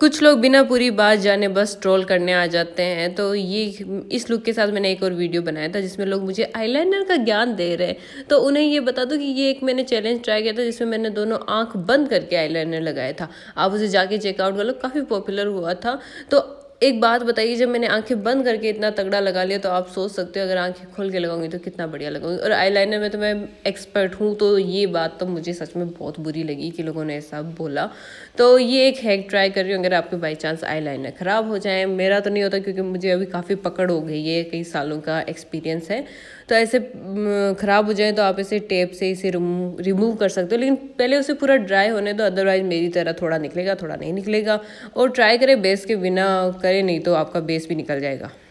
कुछ लोग बिना पूरी बात जाने बस ट्रोल करने आ जाते हैं तो ये इस लुक के साथ मैंने एक और वीडियो बनाया था जिसमें लोग मुझे आईलाइनर का ज्ञान दे रहे हैं तो उन्हें ये बता दो कि ये एक मैंने चैलेंज ट्राई किया था जिसमें मैंने दोनों आँख बंद करके आईलाइनर लगाया था आप उसे जाके चेकआउट कर लो काफ़ी पॉपुलर हुआ था तो एक बात बताइए जब मैंने आंखें बंद करके इतना तगड़ा लगा लिया तो आप सोच सकते हो अगर आंखें खोल के लगाऊंगी तो कितना बढ़िया लगाऊंगी और आईलाइनर में तो मैं एक्सपर्ट हूँ तो ये बात तो मुझे सच में बहुत बुरी लगी कि लोगों ने ऐसा बोला तो ये एक हैक ट्राई कर रही हूँ अगर आपके बाई चांस आई ख़राब हो जाए मेरा तो नहीं होता क्योंकि मुझे अभी काफ़ी पकड़ हो गई है कई सालों का एक्सपीरियंस है तो ऐसे ख़राब हो जाए तो आप इसे टेप से इसे रिमूव कर सकते हो लेकिन पहले उसे पूरा ड्राई होने दो अदरवाइज़ मेरी तरह थोड़ा निकलेगा थोड़ा नहीं निकलेगा और ट्राई करें बेस के बिना करें नहीं तो आपका बेस भी निकल जाएगा